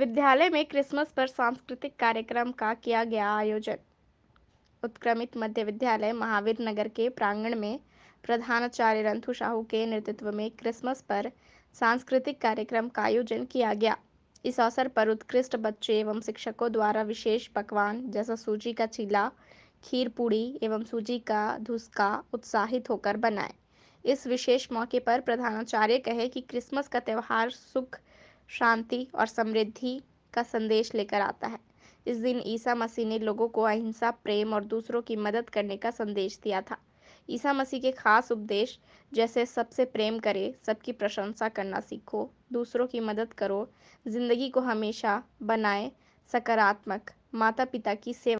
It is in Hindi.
विद्यालय में क्रिसमस पर सांस्कृतिक कार्यक्रम का किया गया आयोजन उत्क्रमित मध्य विद्यालय महावीर नगर के प्रांगण में प्रधानाचार्य रंथु शाहू के नेतृत्व में क्रिसमस पर सांस्कृतिक कार्यक्रम का आयोजन किया गया इस अवसर पर उत्कृष्ट बच्चे एवं शिक्षकों द्वारा विशेष पकवान जैसा सूजी का चीला खीर पूड़ी एवं सूजी का धुसका उत्साहित होकर बनाए इस विशेष मौके पर प्रधानाचार्य कहे कि क्रिसमस का त्यौहार सुख शांति और समृद्धि का संदेश लेकर आता है इस दिन ईसा मसीह ने लोगों को अहिंसा प्रेम और दूसरों की मदद करने का संदेश दिया था ईसा मसीह के खास उपदेश जैसे सबसे प्रेम करे सबकी प्रशंसा करना सीखो दूसरों की मदद करो जिंदगी को हमेशा बनाए सकारात्मक माता पिता की सेवा